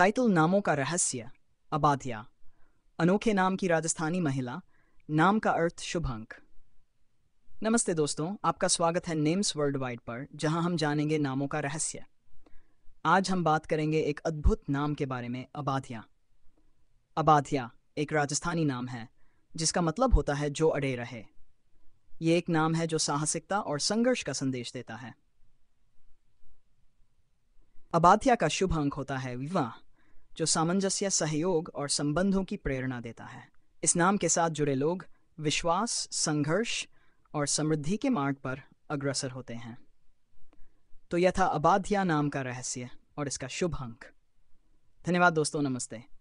title नामों का रहस्य अबाधिया अनोखे नाम की राजस्थानी महिला नाम का अर्थ शुभ अंक नमस्ते दोस्तों आपका स्वागत है नेम्स वर्ल्ड वाइड पर जहां हम जानेंगे नामों का रहस्य आज हम बात करेंगे एक अद्भुत नाम के बारे में अबाधिया अबाधिया एक राजस्थानी नाम है जिसका मतलब होता है जो अड़े रहे ये एक नाम है जो साहसिकता और संघर्ष का संदेश देता है अबाध्या का शुभ अंक होता है विवाह जो सामंजस्य सहयोग और संबंधों की प्रेरणा देता है इस नाम के साथ जुड़े लोग विश्वास संघर्ष और समृद्धि के मार्ग पर अग्रसर होते हैं तो यह था अबाध्या नाम का रहस्य और इसका शुभ अंक धन्यवाद दोस्तों नमस्ते